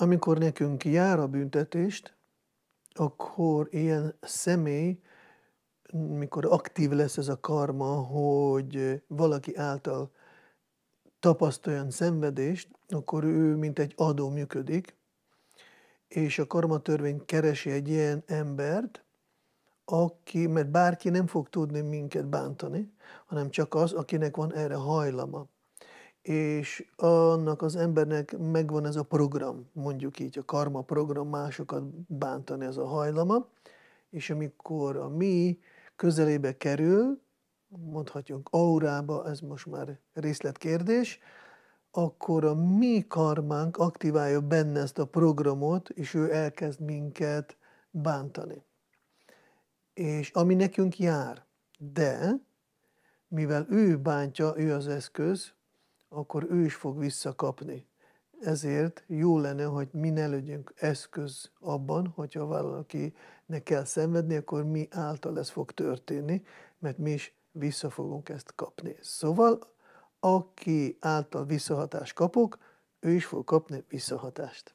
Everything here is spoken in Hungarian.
amikor nekünk jár a büntetést, akkor ilyen személy, mikor aktív lesz ez a karma, hogy valaki által tapasztaljon szenvedést, akkor ő mint egy adó működik, és a karma törvény keresi egy ilyen embert, aki, mert bárki nem fog tudni minket bántani, hanem csak az, akinek van erre hajlama és annak az embernek megvan ez a program, mondjuk így a karma program, másokat bántani ez a hajlama, és amikor a mi közelébe kerül, mondhatjuk aurába, ez most már részletkérdés, akkor a mi karmánk aktiválja benne ezt a programot, és ő elkezd minket bántani. És ami nekünk jár, de mivel ő bántja, ő az eszköz, akkor ő is fog visszakapni. Ezért jó lenne, hogy mi ne legyünk eszköz abban, hogyha valakinek kell szenvedni, akkor mi által ez fog történni, mert mi is vissza fogunk ezt kapni. Szóval, aki által visszahatást kapok, ő is fog kapni visszahatást.